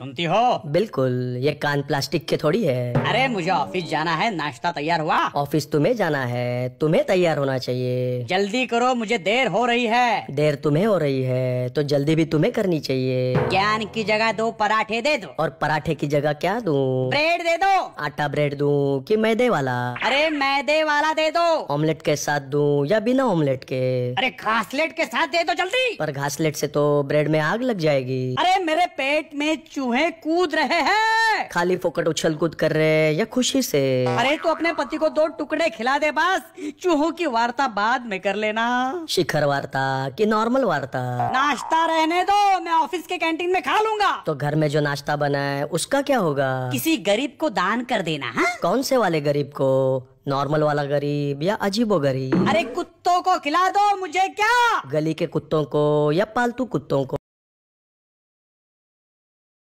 सुनती हो बिल्कुल ये कान प्लास्टिक के थोड़ी है अरे मुझे ऑफिस जाना है नाश्ता तैयार हुआ ऑफिस तुम्हें जाना है तुम्हें तैयार होना चाहिए जल्दी करो मुझे देर हो रही है देर तुम्हें हो रही है तो जल्दी भी तुम्हें करनी चाहिए ज्ञान की जगह दो पराठे दे दो और पराठे की जगह क्या दू ब्रेड दे दो आटा ब्रेड दू की मैदे वाला अरे मैदे वाला दे दो ऑमलेट के साथ दू या बिना ऑमलेट के अरे घासलेट के साथ दे दो जल्दी पर घासलेट से तो ब्रेड में आग लग जाएगी अरे मेरे पेट में चूहे कूद रहे हैं खाली फोकट उछल कूद कर रहे हैं या खुशी से अरे तो अपने पति को दो टुकड़े खिला दे बस चूहों की वार्ता बाद में कर लेना शिखर वार्ता की नॉर्मल वार्ता नाश्ता रहने दो मैं ऑफिस के कैंटीन में खा लूंगा तो घर में जो नाश्ता बना है उसका क्या होगा किसी गरीब को दान कर देना हा? कौन से वाले गरीब को नॉर्मल वाला गरीब या अजीबो गरीब अरे कुत्तों को खिला दो मुझे क्या गली के कुत्तों को या पालतू कुत्तों को